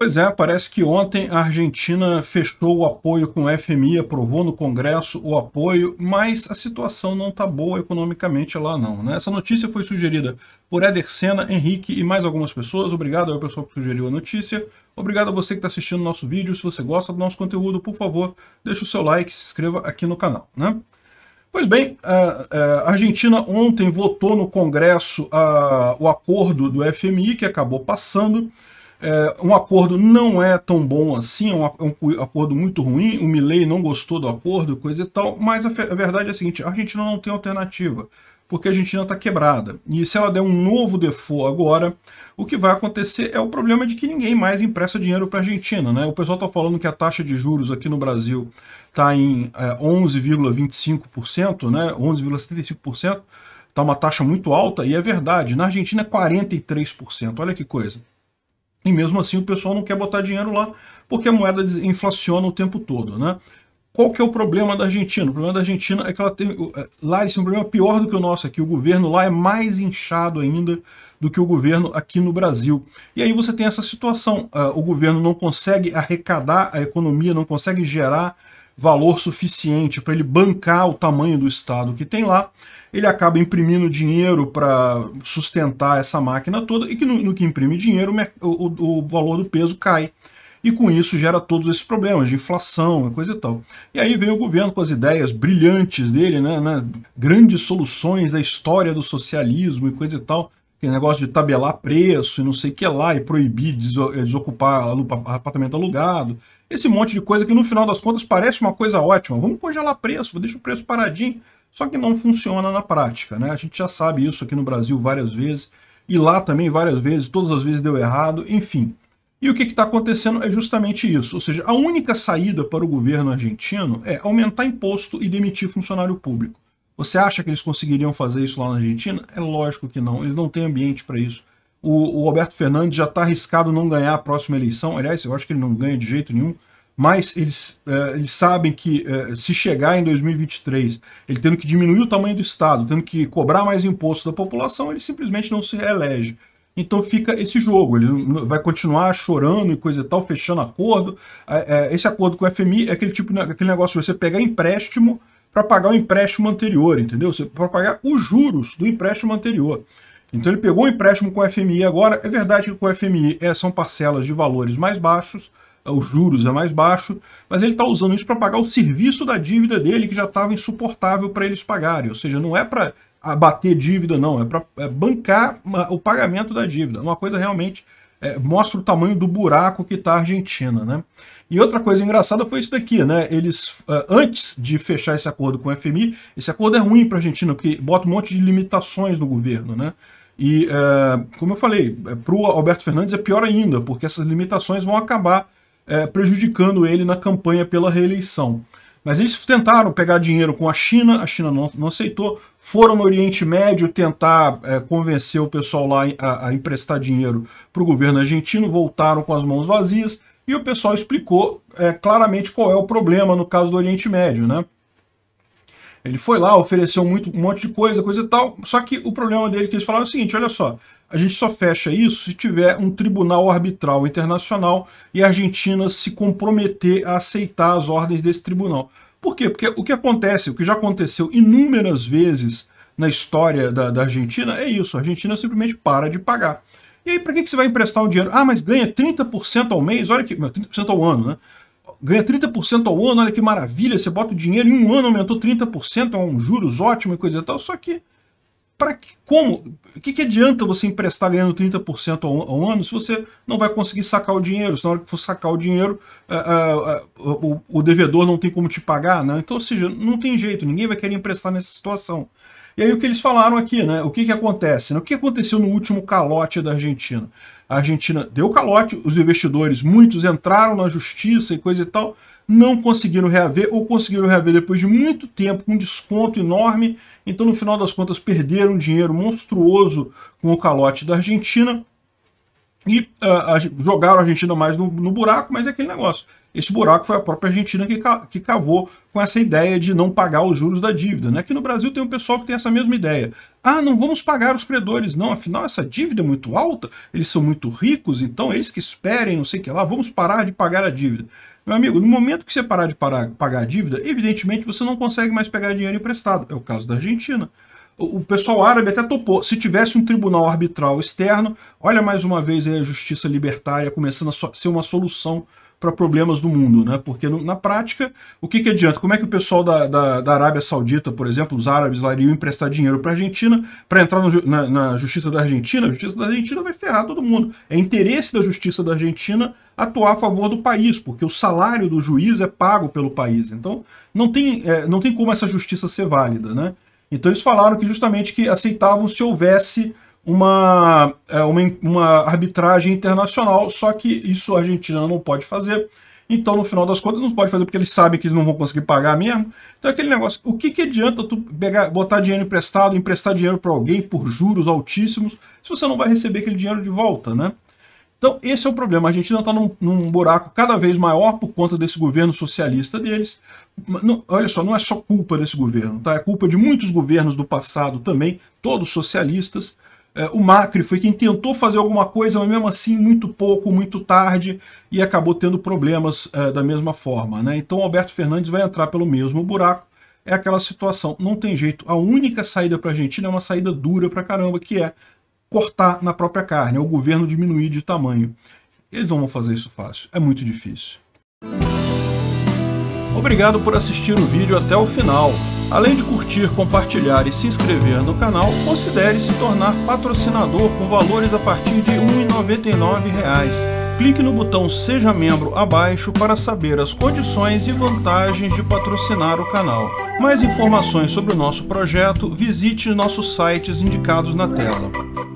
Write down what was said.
Pois é, parece que ontem a Argentina fechou o apoio com o FMI, aprovou no Congresso o apoio, mas a situação não está boa economicamente lá não. Né? Essa notícia foi sugerida por Eder Senna, Henrique e mais algumas pessoas. Obrigado ao pessoal que sugeriu a notícia. Obrigado a você que está assistindo o nosso vídeo. Se você gosta do nosso conteúdo, por favor, deixe o seu like e se inscreva aqui no canal. Né? Pois bem, a, Argentina ontem votou no Congresso o acordo do FMI, que acabou passando, é, um acordo não é tão bom assim, é um, é um, acordo muito ruim, o Milley não gostou do acordo, coisa e tal, mas a, a verdade é a seguinte, a Argentina não tem alternativa, porque a Argentina está quebrada. E se ela der um novo default agora, o que vai acontecer é o problema de que ninguém mais empresta dinheiro para a Argentina. Né? O pessoal está falando que a taxa de juros aqui no Brasil está em é, 11,25%, né? 11,75%, está uma taxa muito alta, e é verdade, na Argentina é 43%, olha que coisa. E mesmo assim o pessoal não quer botar dinheiro lá, porque a moeda inflaciona o tempo todo, né? Qual que é o problema da Argentina? O problema da Argentina é que ela tem... É, lá esse um problema pior do que o nosso aqui. O governo lá é mais inchado ainda do que o governo aqui no Brasil. E aí você tem essa situação. Ah, o governo não consegue arrecadar a economia, não consegue gerar valor suficiente para ele bancar o tamanho do Estado que tem lá, ele acaba imprimindo dinheiro para sustentar essa máquina toda, e que no, no que imprime dinheiro o, o, o valor do peso cai e com isso gera todos esses problemas de inflação e coisa e tal. E aí vem o governo com as ideias brilhantes dele, né, né, grandes soluções da história do socialismo e coisa e tal, o negócio de tabelar preço e não sei o que lá, e proibir eh, desocupar apartamento alugado, esse monte de coisa que no final das contas parece uma coisa ótima. Vamos congelar preço, deixa o preço paradinho, só que não funciona na prática. Né? A gente já sabe isso aqui no Brasil várias vezes, e lá também várias vezes, todas as vezes deu errado, enfim. E o que está acontecendo é justamente isso, ou seja, a única saída para o governo argentino é aumentar imposto e demitir funcionário público. Você acha que eles conseguiriam fazer isso lá na Argentina? É lógico que não, eles não têm ambiente para isso. O, o, Alberto Fernandes já está arriscado não ganhar a próxima eleição, aliás, eu acho que ele não ganha de jeito nenhum, mas eles, é, eles sabem que é, se chegar em 2023, ele tendo que diminuir o tamanho do Estado, tendo que cobrar mais imposto da população, ele simplesmente não se elege. Então fica esse jogo, ele vai continuar chorando e coisa e tal, fechando acordo. É, esse acordo com o FMI é aquele tipo né, aquele negócio de você pegar empréstimo para pagar o empréstimo anterior, entendeu? Para pagar os juros do empréstimo anterior. Então ele pegou o empréstimo com o FMI agora. É verdade que com o FMI é, são parcelas de valores mais baixos, eh, os juros é mais baixo, mas ele está usando isso para pagar o serviço da dívida dele, que já estava insuportável para eles pagarem. Ou seja, não é para abater dívida, não, é para é bancar o pagamento da dívida. Uma coisa realmente é, mostra o tamanho do buraco que está a Argentina, né? E outra coisa engraçada foi isso daqui, né? Eles, é, antes de fechar esse acordo com o FMI, esse acordo é ruim para a Argentina, porque bota um monte de limitações no governo, né? E, é, como eu falei, é, para o Alberto Fernandes é pior ainda, porque essas limitações vão acabar prejudicando ele na campanha pela reeleição. Mas eles tentaram pegar dinheiro com a China, a China não, não aceitou, foram no Oriente Médio tentar é, convencer o pessoal lá a, a emprestar dinheiro para o governo argentino, voltaram com as mãos vazias, e o pessoal explicou é, claramente qual é o problema no caso do Oriente Médio, né? Ele foi lá, ofereceu muito, um monte de coisa, coisa e tal, só que o problema dele é que eles falaram é o seguinte, olha só, a gente só fecha isso se tiver um tribunal arbitral internacional e a Argentina se comprometer a aceitar as ordens desse tribunal. Por quê? Porque o que acontece, o que já aconteceu inúmeras vezes na história da, da Argentina é isso, a Argentina simplesmente para de pagar. E aí, para que, que você vai emprestar o dinheiro? Ah, mas ganha 30% ao mês, olha que... 30% ao ano, né? ganha 30% ao ano, olha que maravilha, você bota o dinheiro, em um ano aumentou 30%, é um juros ótimo e coisa e tal, só que para que, como, o que, que adianta você emprestar ganhando 30% ao, ao ano se você não vai conseguir sacar o dinheiro, se na hora que for sacar o dinheiro uh, uh, uh, o, o, devedor não tem como te pagar, né? Então, ou seja, não tem jeito, ninguém vai querer emprestar nessa situação. E aí o que eles falaram aqui, né? O que, que acontece? Né? O que aconteceu no último calote da Argentina? A Argentina deu calote, os investidores, muitos entraram na justiça e coisa e tal, não conseguiram reaver ou conseguiram reaver depois de muito tempo, com um desconto enorme. Então, no final das contas, perderam um dinheiro monstruoso com o calote da Argentina e uh, jogaram a Argentina mais no, no, buraco, mas é aquele negócio. Esse buraco foi a própria Argentina que, que cavou com essa ideia de não pagar os juros da dívida. Né? Aqui no Brasil tem um pessoal que tem essa mesma ideia. Ah, não vamos pagar os credores, não. Afinal, essa dívida é muito alta, eles são muito ricos, então eles que esperem, não sei o que lá, vamos parar de pagar a dívida. Meu amigo, no momento que você parar de parar, pagar a dívida, evidentemente você não consegue mais pegar dinheiro emprestado. É o caso da Argentina o pessoal árabe até topou. Se tivesse um tribunal arbitral externo, olha mais uma vez a justiça libertária começando a ser uma solução para problemas do mundo, né? Porque na prática, o que, que adianta? Como é que o pessoal da, da, da Arábia Saudita, por exemplo, os árabes lá iriam emprestar dinheiro para a Argentina para entrar no, na, na, justiça da Argentina? A justiça da Argentina vai ferrar todo mundo. É interesse da justiça da Argentina atuar a favor do país, porque o salário do juiz é pago pelo país. Então, não tem, é, não tem como essa justiça ser válida, né? Então eles falaram que justamente que aceitavam se houvesse uma, é, uma, uma arbitragem internacional, só que isso a Argentina não pode fazer. Então, no final das contas, não pode fazer porque eles sabem que eles não vão conseguir pagar mesmo. Então, é aquele negócio, o que, que adianta tu pegar, botar dinheiro emprestado, emprestar dinheiro para alguém por juros altíssimos, se você não vai receber aquele dinheiro de volta, né? Então, esse é o problema. A Argentina está num, num, buraco cada vez maior por conta desse governo socialista deles. Não, olha só, não é só culpa desse governo, tá? É culpa de muitos governos do passado também, todos socialistas. É, o Macri foi quem tentou fazer alguma coisa, mas mesmo assim muito pouco, muito tarde, e acabou tendo problemas é, da mesma forma. Né? Então, Alberto Fernandes vai entrar pelo mesmo buraco. É aquela situação, não tem jeito. A única saída para a Argentina é uma saída dura para caramba, que é cortar na própria carne, ou o governo diminuir de tamanho. Eles não vão fazer isso fácil, é muito difícil. Obrigado por assistir o vídeo até o final. Além de curtir, compartilhar e se inscrever no canal, considere se tornar patrocinador com valores a partir de R$ 1,99 clique no botão Seja Membro abaixo para saber as condições e vantagens de patrocinar o canal. Mais informações sobre o nosso projeto, visite nossos sites indicados na tela.